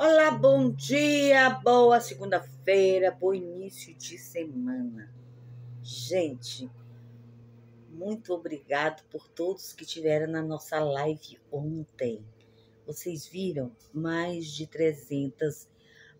Olá, bom dia, boa segunda-feira, bom início de semana. Gente, muito obrigado por todos que tiveram na nossa live ontem. Vocês viram mais de 300,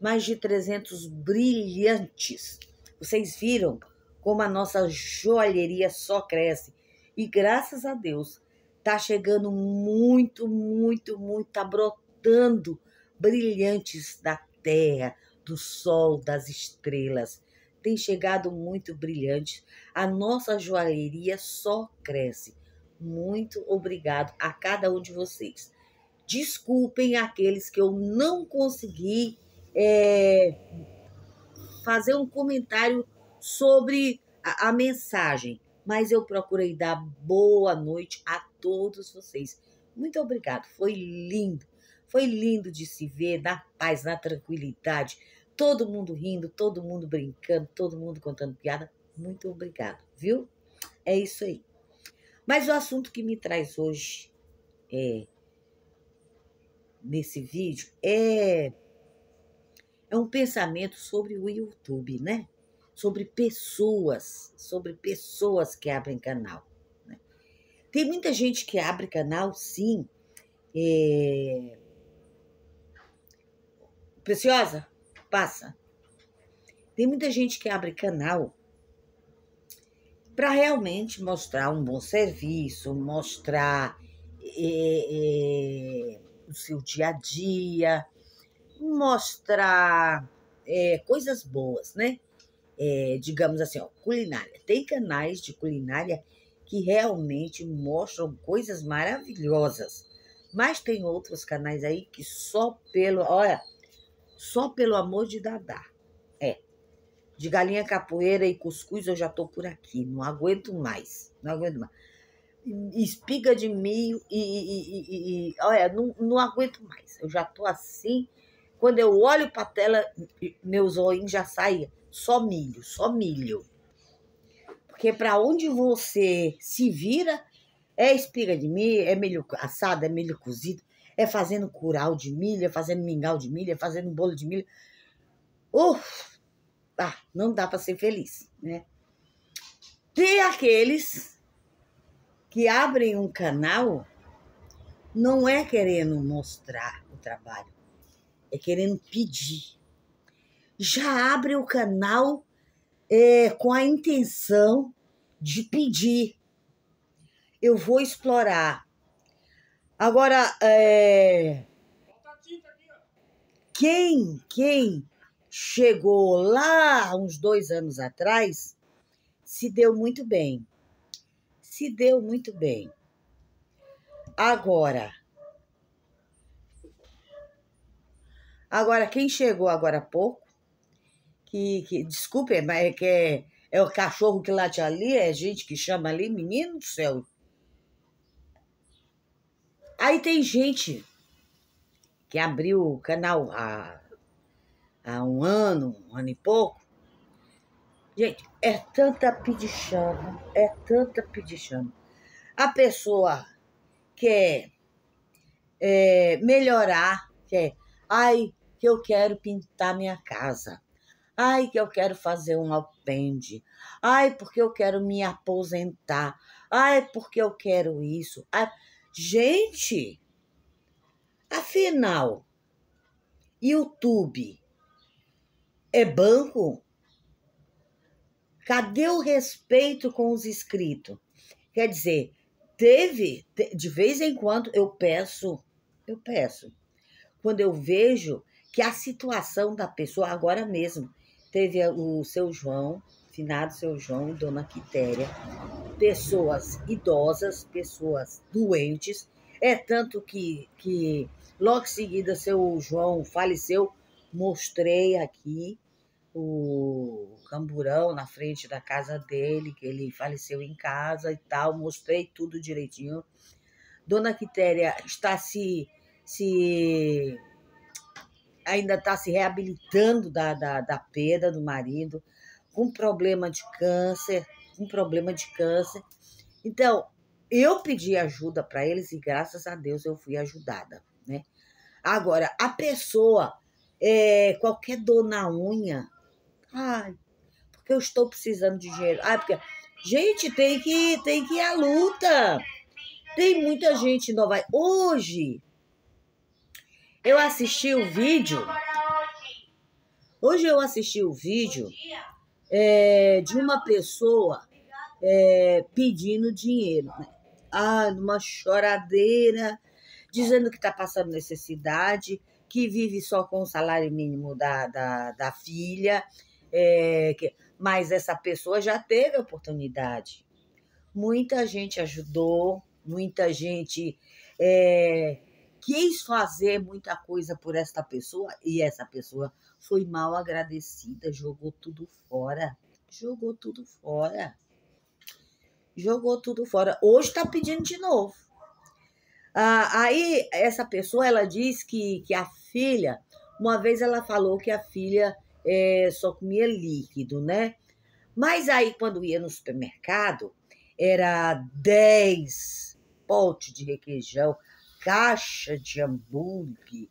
mais de 300 brilhantes. Vocês viram como a nossa joalheria só cresce e graças a Deus tá chegando muito, muito, muito, tá brotando brilhantes da terra, do sol, das estrelas. Tem chegado muito brilhante. A nossa joalheria só cresce. Muito obrigado a cada um de vocês. Desculpem aqueles que eu não consegui é, fazer um comentário sobre a, a mensagem, mas eu procurei dar boa noite a todos vocês. Muito obrigado, foi lindo. Foi lindo de se ver na paz, na tranquilidade, todo mundo rindo, todo mundo brincando, todo mundo contando piada. Muito obrigado, viu? É isso aí. Mas o assunto que me traz hoje é, nesse vídeo é é um pensamento sobre o YouTube, né? Sobre pessoas, sobre pessoas que abrem canal. Né? Tem muita gente que abre canal, sim, é, Preciosa, passa. Tem muita gente que abre canal para realmente mostrar um bom serviço, mostrar é, é, o seu dia a dia, mostrar é, coisas boas, né? digamos assim, ó, culinária. Tem canais de culinária que realmente mostram coisas maravilhosas, mas tem outros canais aí que só pelo. Olha, só pelo amor de Dadá. É. De galinha capoeira e cuscuz eu já tô por aqui. Não aguento mais. Não aguento mais. Espiga de milho e. e, e, e olha, não, não aguento mais. Eu já tô assim. Quando eu olho pra tela, meus olhinhos já saem. Só milho, só milho. Porque para onde você se vira, é espiga de milho, é milho assado, é milho cozido é fazendo curau de milho, é fazendo mingau de milho, é fazendo bolo de milho. Uf, ah, não dá para ser feliz, né? Tem aqueles que abrem um canal não é querendo mostrar o trabalho, é querendo pedir. Já abre o canal é, com a intenção de pedir. Eu vou explorar Agora, é... quem, quem chegou lá uns dois anos atrás se deu muito bem. Se deu muito bem. Agora, agora quem chegou agora há pouco, que, que desculpe, mas é que é, é o cachorro que late ali, é gente que chama ali, menino do céu. Aí tem gente que abriu o canal há, há um ano, um ano e pouco. Gente, é tanta pedichama, é tanta pedichama. A pessoa quer é, melhorar, quer, ai, que eu quero pintar minha casa. Ai, que eu quero fazer um alpende. Ai, porque eu quero me aposentar. Ai, porque eu quero isso. Ai, Gente, afinal, YouTube é banco? Cadê o respeito com os inscritos? Quer dizer, teve, de vez em quando eu peço, eu peço. Quando eu vejo que a situação da pessoa, agora mesmo, teve o seu João, finado seu João e dona Quitéria, pessoas idosas, pessoas doentes. É tanto que, que logo em seguida seu João faleceu. Mostrei aqui o camburão na frente da casa dele, que ele faleceu em casa e tal. Mostrei tudo direitinho. Dona Quitéria está se. se ainda está se reabilitando da, da, da perda do marido, com problema de câncer, um problema de câncer. Então, eu pedi ajuda para eles e graças a Deus eu fui ajudada, né? Agora, a pessoa, é, qualquer dor na unha, ai, porque eu estou precisando de dinheiro. Ai, porque, gente, tem que, tem que ir à luta. Tem muita gente nova. Hoje, eu assisti o vídeo. Hoje eu assisti o vídeo é, de uma pessoa é, pedindo dinheiro. Né? Ah, numa choradeira, dizendo que está passando necessidade, que vive só com o salário mínimo da, da, da filha. É, que, mas essa pessoa já teve oportunidade. Muita gente ajudou, muita gente é, quis fazer muita coisa por esta pessoa e essa pessoa foi mal agradecida, jogou tudo fora. Jogou tudo fora jogou tudo fora. Hoje está pedindo de novo. Ah, aí essa pessoa ela diz que, que a filha, uma vez ela falou que a filha é, só comia líquido, né? Mas aí quando ia no supermercado, era 10 potes de requeijão, caixa de hambúrguer,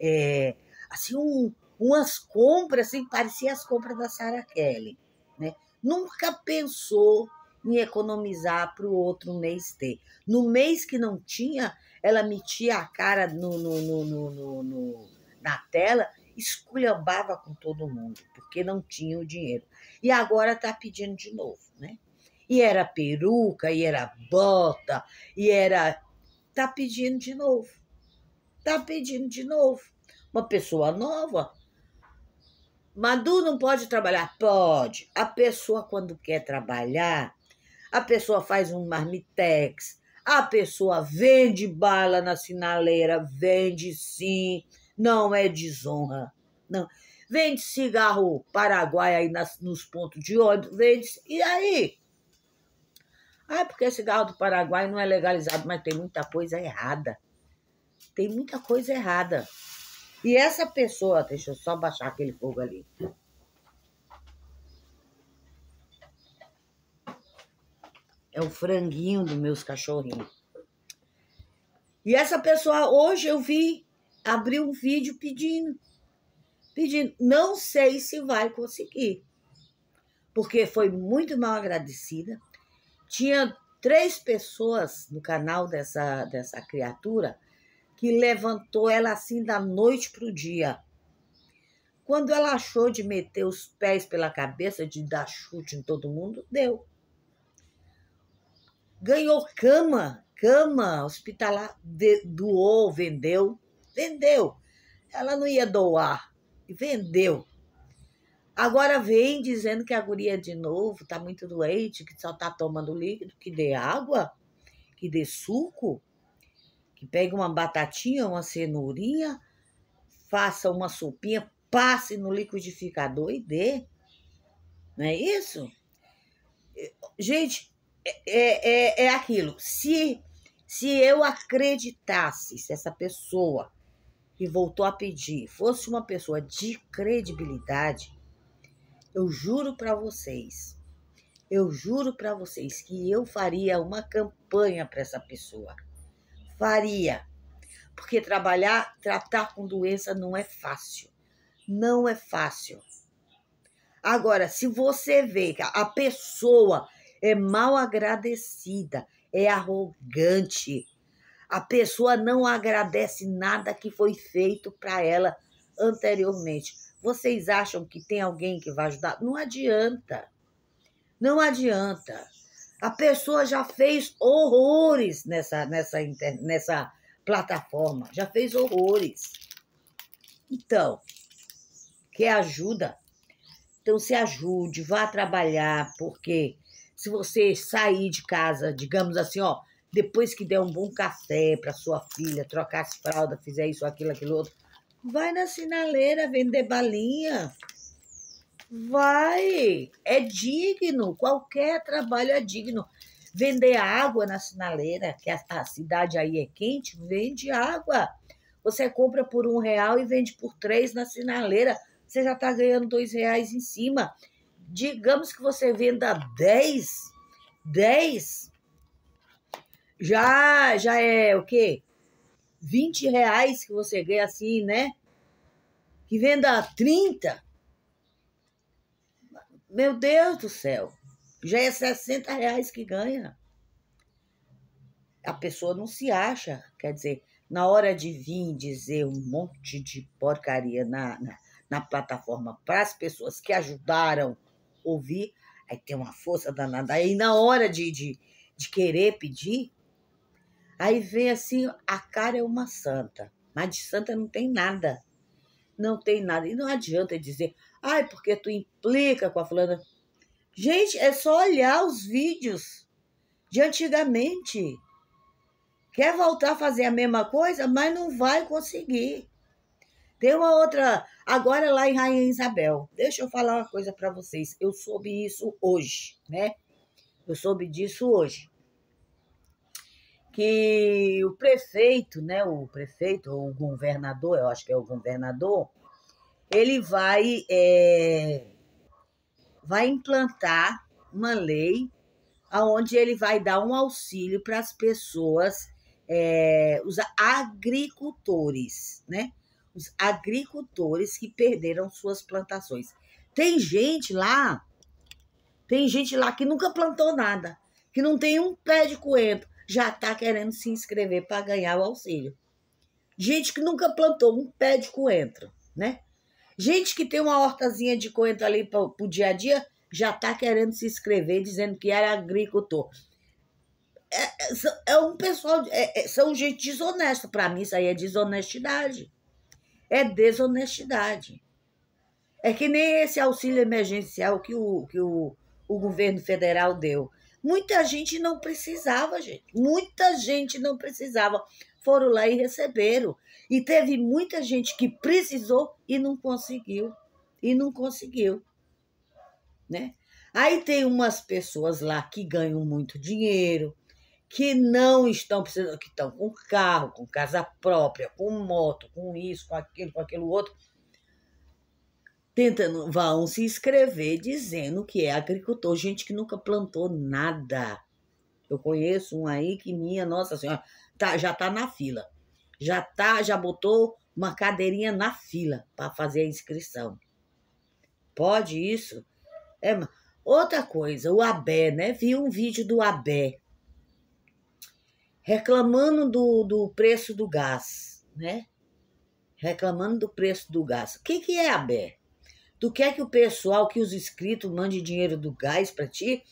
é, assim, um, umas compras, assim, parecia as compras da Sarah Kelly, né? Nunca pensou em economizar para o outro mês ter. No mês que não tinha, ela metia a cara no, no, no, no, na tela, esculhambava com todo mundo, porque não tinha o dinheiro. E agora está pedindo de novo, né? E era peruca, e era bota, e era. Está pedindo de novo. Está pedindo de novo. Uma pessoa nova Madu não pode trabalhar? Pode. A pessoa, quando quer trabalhar, a pessoa faz um marmitex, a pessoa vende bala na sinaleira, vende sim, não é desonra. Não. Vende cigarro paraguai aí nas, nos pontos de ônibus, vende. E aí? Ah, porque cigarro do Paraguai não é legalizado, mas tem muita coisa errada. Tem muita coisa errada. E essa pessoa, deixa eu só baixar aquele fogo ali. É o franguinho dos meus cachorrinhos. E essa pessoa, hoje eu vi, abriu um vídeo pedindo. Pedindo. Não sei se vai conseguir. Porque foi muito mal agradecida. Tinha três pessoas no canal dessa, dessa criatura que levantou ela assim da noite para o dia. Quando ela achou de meter os pés pela cabeça, de dar chute em todo mundo, deu ganhou cama, cama hospitalar, de, doou, vendeu, vendeu. Ela não ia doar, vendeu. Agora vem dizendo que a guria de novo está muito doente, que só está tomando líquido, que dê água, que dê suco, que pegue uma batatinha, uma cenourinha, faça uma sopinha, passe no liquidificador e dê. Não é isso? Gente, é, é, é aquilo. Se, se eu acreditasse, se essa pessoa que voltou a pedir fosse uma pessoa de credibilidade, eu juro para vocês, eu juro para vocês que eu faria uma campanha para essa pessoa. Faria. Porque trabalhar, tratar com doença não é fácil. Não é fácil. Agora, se você vê que a pessoa é mal agradecida, é arrogante. A pessoa não agradece nada que foi feito para ela anteriormente. Vocês acham que tem alguém que vai ajudar? Não adianta. Não adianta. A pessoa já fez horrores nessa, nessa, nessa plataforma. Já fez horrores. Então, quer ajuda? Então se ajude, vá trabalhar, porque se você sair de casa, digamos assim, ó, depois que der um bom café para sua filha, trocar as fraldas, fizer isso, aquilo, aquilo outro, vai na sinaleira vender balinha. Vai! É digno, qualquer trabalho é digno. Vender água na sinaleira, que a, a cidade aí é quente, vende água. Você compra por um real e vende por três na sinaleira. Você já está ganhando dois reais em cima digamos que você venda 10, 10, já, já é o quê? 20 reais que você ganha assim, né? Que venda 30, meu Deus do céu, já é 60 reais que ganha. A pessoa não se acha, quer dizer, na hora de vir dizer um monte de porcaria na, na, na plataforma para as pessoas que ajudaram ouvir, aí tem uma força danada. Aí na hora de, de, de querer pedir, aí vem assim, a cara é uma santa, mas de santa não tem nada. Não tem nada. E não adianta dizer, ai, porque tu implica com a fulana. Gente, é só olhar os vídeos de antigamente. Quer voltar a fazer a mesma coisa, mas não vai conseguir. Tem uma outra, agora lá em Rainha Isabel. Deixa eu falar uma coisa para vocês. Eu soube isso hoje, né? Eu soube disso hoje. Que o prefeito, né, o prefeito ou o governador, eu acho que é o governador, ele vai é, vai implantar uma lei aonde ele vai dar um auxílio para as pessoas, é, os agricultores, né? os agricultores que perderam suas plantações. Tem gente lá, tem gente lá que nunca plantou nada, que não tem um pé de coentro, já está querendo se inscrever para ganhar o auxílio. Gente que nunca plantou um pé de coentro, né? Gente que tem uma hortazinha de coentro ali para o dia a dia, já está querendo se inscrever, dizendo que era agricultor. É, é, é um pessoal, é, é são gente desonesta. Para mim, isso aí é desonestidade é desonestidade. É que nem esse auxílio emergencial que o, que o, o governo federal deu. Muita gente não precisava, gente. Muita gente não precisava. Foram lá e receberam. E teve muita gente que precisou e não conseguiu. E não conseguiu. Né? Aí tem umas pessoas lá que ganham muito dinheiro, que não estão precisando, que estão com carro, com casa própria, com moto, com isso, com aquilo, com aquilo outro, tentando, vão se inscrever dizendo que é agricultor, gente que nunca plantou nada. Eu conheço um aí que minha, nossa senhora, tá, já está na fila. Já tá, já botou uma cadeirinha na fila para fazer a inscrição. Pode isso? É, outra coisa, o Abé, né? Vi um vídeo do Abé reclamando do, do preço do gás, né? Reclamando do preço do gás. O que, que é a Tu quer que o pessoal, que os inscritos, mande dinheiro do gás para ti?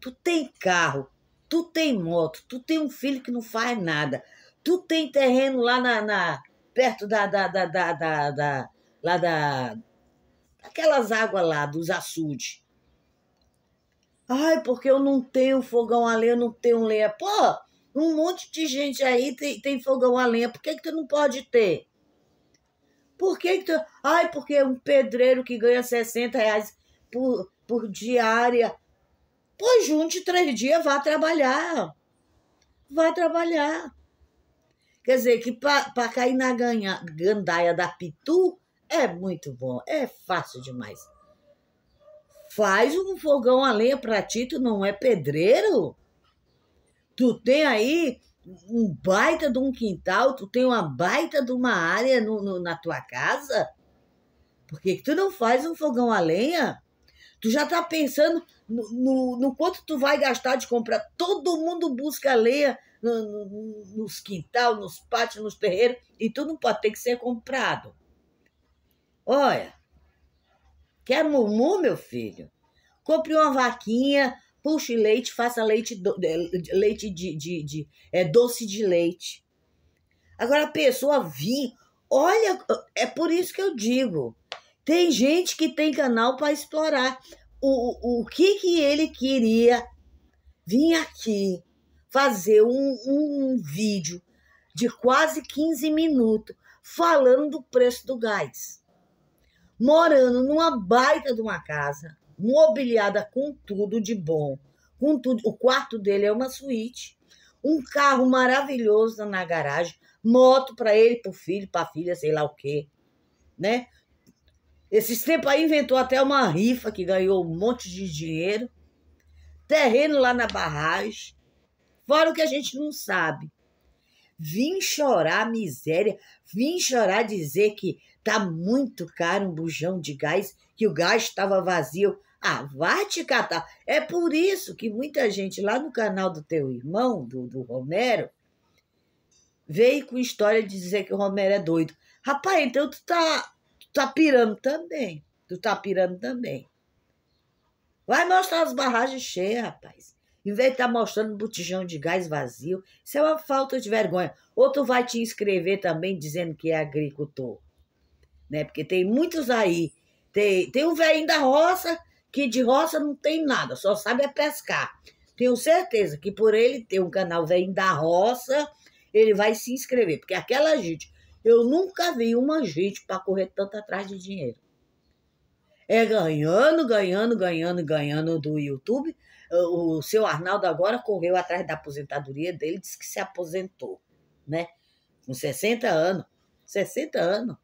Tu tem carro, tu tem moto, tu tem um filho que não faz nada, tu tem terreno lá na, na perto da, da, da, da, da, da lá da aquelas águas lá dos açudes. Ai, porque eu não tenho fogão a lenha, eu não tenho lenha. Pô, um monte de gente aí tem, tem fogão a lenha. Por que, que tu não pode ter? Por que, que tu. Ai, porque é um pedreiro que ganha 60 reais por, por diária. Pois junte três dias, vá trabalhar. Vá trabalhar. Quer dizer, que para cair na ganha, gandaia da Pitu é muito bom, é fácil demais. Faz um fogão a lenha para ti, tu não é pedreiro? Tu tem aí um baita de um quintal, tu tem uma baita de uma área no, no, na tua casa? Por que, que tu não faz um fogão a lenha? Tu já tá pensando no, no, no quanto tu vai gastar de comprar. Todo mundo busca lenha no, no, nos quintal, nos pátios, nos terreiros, e tu não pode ter que ser comprado. Olha, quer mumu, meu filho? Compre uma vaquinha, Puxe leite, faça leite, do, leite de, de, de é, doce de leite. Agora a pessoa vir, olha, é por isso que eu digo, tem gente que tem canal para explorar o, o que que ele queria vir aqui fazer um, um vídeo de quase 15 minutos falando do preço do gás, morando numa baita de uma casa mobiliada com tudo de bom. Com tudo, o quarto dele é uma suíte, um carro maravilhoso na garagem, moto para ele, para o filho, para a filha, sei lá o quê, né? Esses tempos aí inventou até uma rifa que ganhou um monte de dinheiro, terreno lá na barragem, fora o que a gente não sabe. Vim chorar miséria, vim chorar dizer que tá muito caro um bujão de gás, que o gás estava vazio. Ah, vai te catar. É por isso que muita gente lá no canal do teu irmão, do, do Romero, veio com história de dizer que o Romero é doido. Rapaz, então tu tá, tu tá pirando também. Tu tá pirando também. Vai mostrar as barragens cheias, rapaz. Em vez de estar tá mostrando botijão de gás vazio, isso é uma falta de vergonha. Ou tu vai te inscrever também dizendo que é agricultor. Né? Porque tem muitos aí. Tem, tem um velhinho da roça que de roça não tem nada, só sabe é pescar. Tenho certeza que por ele ter um canal Vem da Roça, ele vai se inscrever, porque aquela gente, eu nunca vi uma gente para correr tanto atrás de dinheiro. É ganhando, ganhando, ganhando, ganhando do YouTube. O seu Arnaldo agora correu atrás da aposentadoria dele, disse que se aposentou, né? Com 60 anos. 60 anos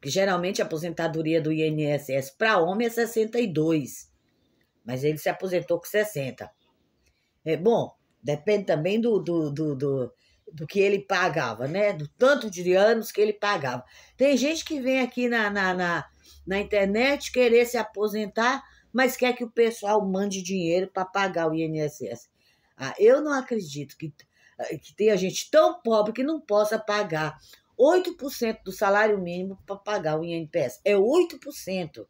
que geralmente a aposentadoria do INSS para homem é 62, mas ele se aposentou com 60. É, bom, depende também do, do, do, do, do que ele pagava, né? Do tanto de anos que ele pagava. Tem gente que vem aqui na, na, na, na internet querer se aposentar, mas quer que o pessoal mande dinheiro para pagar o INSS. Ah, eu não acredito que, que tenha gente tão pobre que não possa pagar 8% do salário mínimo para pagar o INPS. É 8%.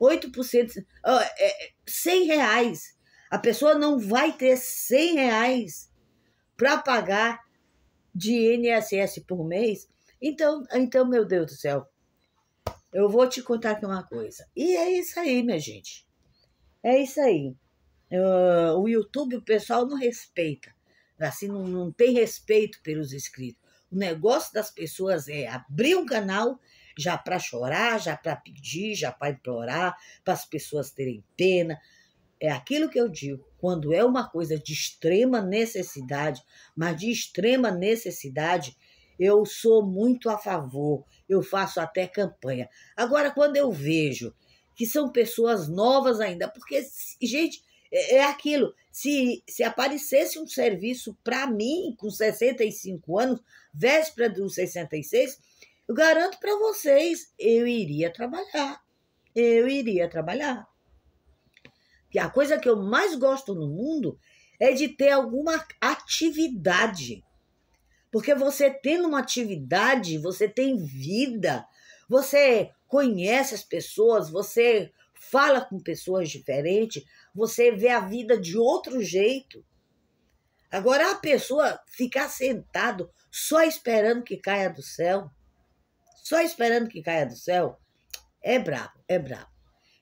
8%, é 100 é, reais. A pessoa não vai ter 100 reais para pagar de INSS por mês. Então, então, meu Deus do céu, eu vou te contar aqui uma coisa. E é isso aí, minha gente. É isso aí. Uh, o YouTube, o pessoal não respeita. Assim, não, não tem respeito pelos inscritos. O negócio das pessoas é abrir um canal já para chorar, já para pedir, já para implorar, para as pessoas terem pena. É aquilo que eu digo, quando é uma coisa de extrema necessidade, mas de extrema necessidade, eu sou muito a favor, eu faço até campanha. Agora, quando eu vejo que são pessoas novas ainda, porque, gente, é, é aquilo, se, se aparecesse um serviço para mim com 65 anos, véspera dos 66, eu garanto para vocês, eu iria trabalhar. Eu iria trabalhar. E a coisa que eu mais gosto no mundo é de ter alguma atividade. Porque você tendo uma atividade, você tem vida, você conhece as pessoas, você fala com pessoas diferentes, você vê a vida de outro jeito. Agora a pessoa ficar sentado só esperando que caia do céu, só esperando que caia do céu, é brabo, é brabo.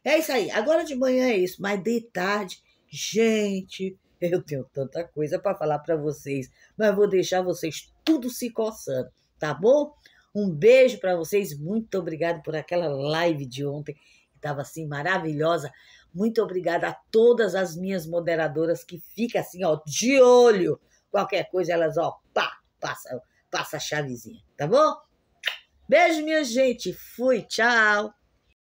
É isso aí. Agora de manhã é isso, mas de tarde, gente, eu tenho tanta coisa para falar para vocês, mas vou deixar vocês tudo se coçando, tá bom? Um beijo para vocês, muito obrigado por aquela live de ontem, que estava assim maravilhosa. Muito obrigada a todas as minhas moderadoras que ficam assim, ó, de olho. Qualquer coisa, elas, ó, pá, passa, passa a chavezinha, tá bom? Beijo, minha gente. Fui, tchau.